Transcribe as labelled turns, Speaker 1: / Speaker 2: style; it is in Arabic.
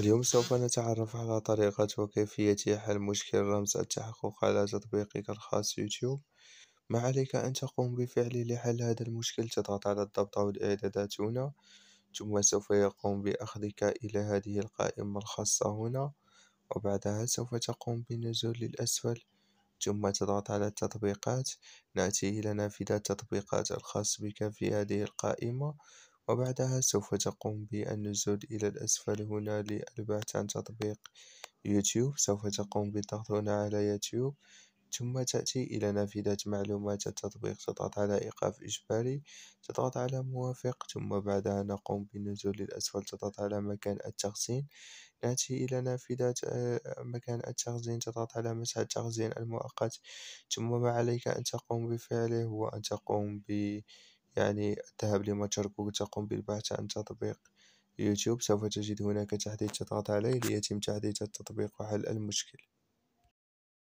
Speaker 1: اليوم سوف نتعرف على طريقة وكيفية حل مشكل رمز التحقق على تطبيقك الخاص يوتيوب ما عليك أن تقوم بفعله لحل هذا المشكل تضغط على أو والإعدادات هنا ثم سوف يقوم بأخذك إلى هذه القائمة الخاصة هنا وبعدها سوف تقوم بالنزول للأسفل ثم تضغط على التطبيقات نأتي إلى نافذة التطبيقات الخاص بك في هذه القائمة وبعدها سوف تقوم بالنزول إلى الأسفل هنا للبحث عن تطبيق يوتيوب سوف تقوم بالضغط هنا على يوتيوب ثم تأتي إلى نافذة معلومات التطبيق تضغط على إيقاف إجباري تضغط على موافق ثم بعدها نقوم بالنزول للأسفل تضغط على مكان التخزين نأتي إلى نافذة آه، مكان التخزين تضغط على مسح التخزين المؤقت ثم ما عليك أن تقوم بفعله هو أن تقوم ب يعني الذهاب لمتجر جوجل تقوم بالبحث عن تطبيق يوتيوب سوف تجد هناك تحديث تضغط عليه ليتم تحديث التطبيق وحل المشكل